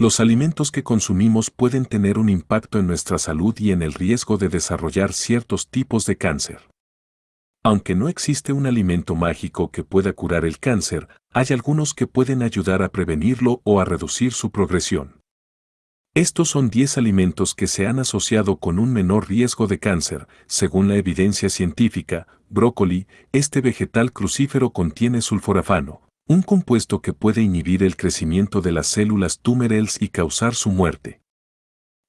Los alimentos que consumimos pueden tener un impacto en nuestra salud y en el riesgo de desarrollar ciertos tipos de cáncer. Aunque no existe un alimento mágico que pueda curar el cáncer, hay algunos que pueden ayudar a prevenirlo o a reducir su progresión. Estos son 10 alimentos que se han asociado con un menor riesgo de cáncer, según la evidencia científica. Brócoli, este vegetal crucífero contiene sulforafano, un compuesto que puede inhibir el crecimiento de las células tumorales y causar su muerte.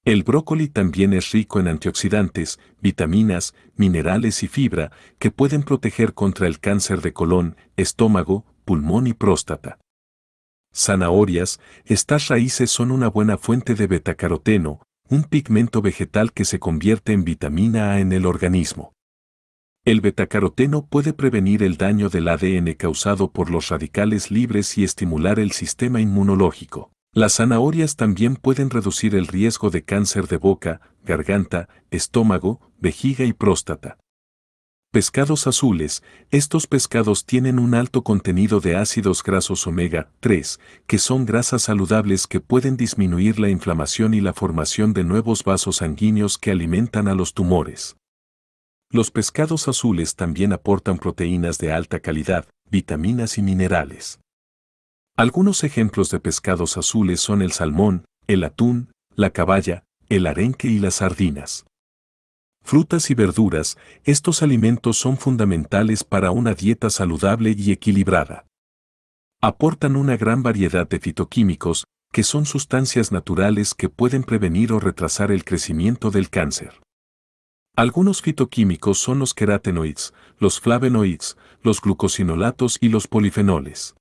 El brócoli también es rico en antioxidantes, vitaminas, minerales y fibra que pueden proteger contra el cáncer de colon, estómago, pulmón y próstata. Zanahorias, estas raíces son una buena fuente de betacaroteno, un pigmento vegetal que se convierte en vitamina A en el organismo. El betacaroteno puede prevenir el daño del ADN causado por los radicales libres y estimular el sistema inmunológico. Las zanahorias también pueden reducir el riesgo de cáncer de boca, garganta, estómago, vejiga y próstata. Pescados azules. Estos pescados tienen un alto contenido de ácidos grasos omega 3, que son grasas saludables que pueden disminuir la inflamación y la formación de nuevos vasos sanguíneos que alimentan a los tumores. Los pescados azules también aportan proteínas de alta calidad, vitaminas y minerales. Algunos ejemplos de pescados azules son el salmón, el atún, la caballa, el arenque y las sardinas. Frutas y verduras, estos alimentos son fundamentales para una dieta saludable y equilibrada. Aportan una gran variedad de fitoquímicos, que son sustancias naturales que pueden prevenir o retrasar el crecimiento del cáncer. Algunos fitoquímicos son los queratenoides, los flavenoides, los glucosinolatos y los polifenoles.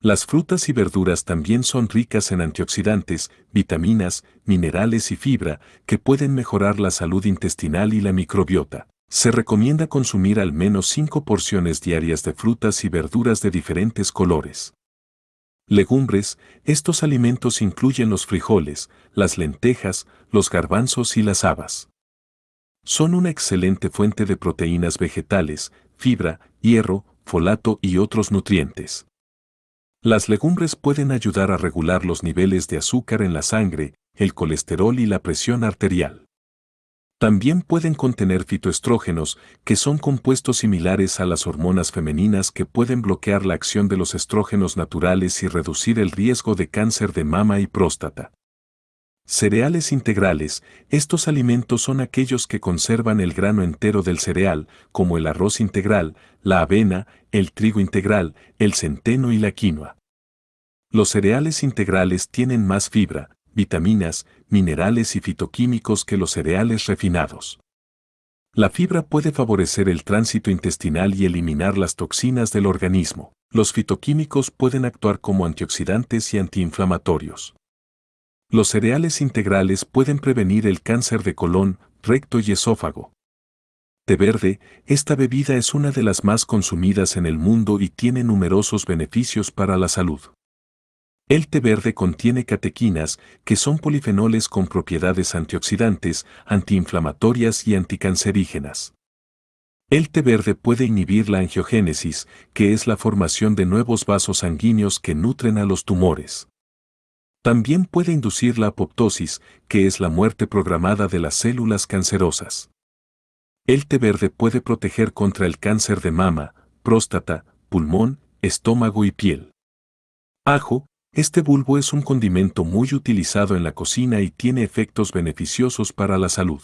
Las frutas y verduras también son ricas en antioxidantes, vitaminas, minerales y fibra que pueden mejorar la salud intestinal y la microbiota. Se recomienda consumir al menos 5 porciones diarias de frutas y verduras de diferentes colores. Legumbres, estos alimentos incluyen los frijoles, las lentejas, los garbanzos y las habas. Son una excelente fuente de proteínas vegetales, fibra, hierro, folato y otros nutrientes. Las legumbres pueden ayudar a regular los niveles de azúcar en la sangre, el colesterol y la presión arterial. También pueden contener fitoestrógenos, que son compuestos similares a las hormonas femeninas que pueden bloquear la acción de los estrógenos naturales y reducir el riesgo de cáncer de mama y próstata. Cereales integrales, estos alimentos son aquellos que conservan el grano entero del cereal, como el arroz integral, la avena, el trigo integral, el centeno y la quinoa. Los cereales integrales tienen más fibra, vitaminas, minerales y fitoquímicos que los cereales refinados. La fibra puede favorecer el tránsito intestinal y eliminar las toxinas del organismo. Los fitoquímicos pueden actuar como antioxidantes y antiinflamatorios. Los cereales integrales pueden prevenir el cáncer de colon, recto y esófago. Té verde, esta bebida es una de las más consumidas en el mundo y tiene numerosos beneficios para la salud. El té verde contiene catequinas, que son polifenoles con propiedades antioxidantes, antiinflamatorias y anticancerígenas. El té verde puede inhibir la angiogénesis, que es la formación de nuevos vasos sanguíneos que nutren a los tumores. También puede inducir la apoptosis, que es la muerte programada de las células cancerosas. El té verde puede proteger contra el cáncer de mama, próstata, pulmón, estómago y piel. Ajo, este bulbo es un condimento muy utilizado en la cocina y tiene efectos beneficiosos para la salud.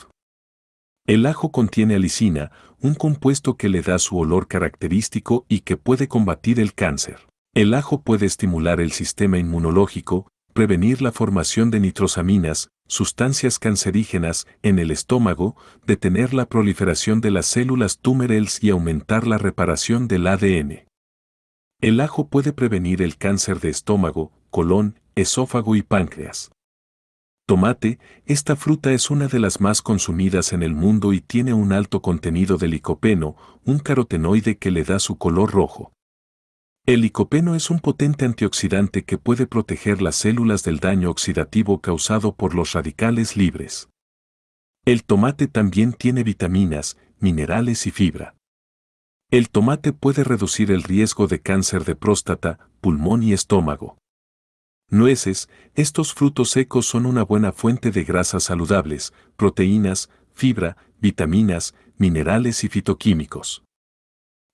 El ajo contiene alicina, un compuesto que le da su olor característico y que puede combatir el cáncer. El ajo puede estimular el sistema inmunológico, prevenir la formación de nitrosaminas, sustancias cancerígenas, en el estómago, detener la proliferación de las células tumerales y aumentar la reparación del ADN. El ajo puede prevenir el cáncer de estómago, colon, esófago y páncreas. Tomate, esta fruta es una de las más consumidas en el mundo y tiene un alto contenido de licopeno, un carotenoide que le da su color rojo. El licopeno es un potente antioxidante que puede proteger las células del daño oxidativo causado por los radicales libres. El tomate también tiene vitaminas, minerales y fibra. El tomate puede reducir el riesgo de cáncer de próstata, pulmón y estómago. Nueces, estos frutos secos son una buena fuente de grasas saludables, proteínas, fibra, vitaminas, minerales y fitoquímicos.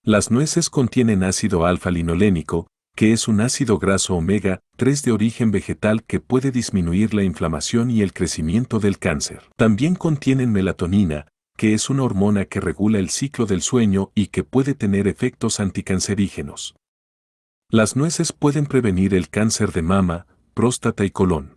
Las nueces contienen ácido alfa-linolénico, que es un ácido graso omega 3 de origen vegetal que puede disminuir la inflamación y el crecimiento del cáncer. También contienen melatonina, que es una hormona que regula el ciclo del sueño y que puede tener efectos anticancerígenos. Las nueces pueden prevenir el cáncer de mama, próstata y colon.